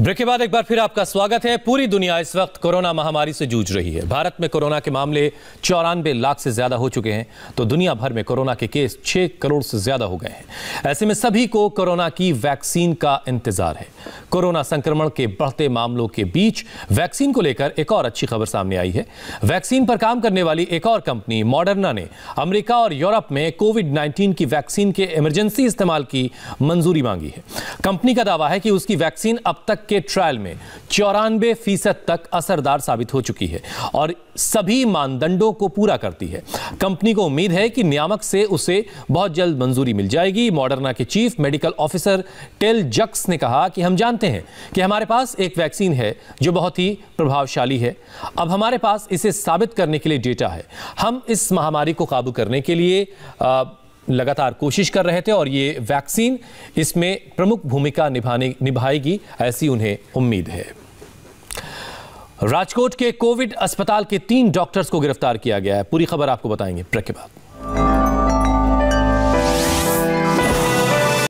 break के बाद एक बार फिर आपका स्वागत है पूरी दुनिया इस वक्त कोरोना महामारी से जूझ रही है भारत में कोरोना के मामले चौरानबे लाख से ज्यादा हो चुके हैं तो दुनिया भर में कोरोना के केस 6 करोड़ से ज्यादा हो गए हैं ऐसे में सभी को कोरोना की वैक्सीन का इंतजार है कोरोना संक्रमण के बढ़ते मामलों के बीच वैक्सीन को लेकर एक और अच्छी खबर सामने आई है वैक्सीन पर काम करने वाली एक और कंपनी मॉडर्ना ने अमरीका और यूरोप में कोविड नाइन्टीन की वैक्सीन के इमरजेंसी इस्तेमाल की मंजूरी मांगी है कंपनी का दावा है कि उसकी वैक्सीन अब तक के ट्रायल में चौरानवे फीसद तक असरदार साबित हो चुकी है और सभी मानदंडों को पूरा करती है कंपनी को उम्मीद है कि नियामक से उसे बहुत जल्द मंजूरी मिल जाएगी मॉडर्ना के chief medical officer Tal Zaks ने कहा कि हम जानते हैं कि हमारे पास एक वैक्सीन है जो बहुत ही प्रभावशाली है अब हमारे पास इसे साबित करने के लिए डेटा है हम इस महामारी को काबू करने के लिए आ, लगातार कोशिश कर रहे थे और ये वैक्सीन इसमें प्रमुख भूमिका निभाने निभाएगी ऐसी उन्हें उम्मीद है राजकोट के कोविड अस्पताल के तीन डॉक्टर्स को गिरफ्तार किया गया है पूरी खबर आपको बताएंगे ब्रेक के बाद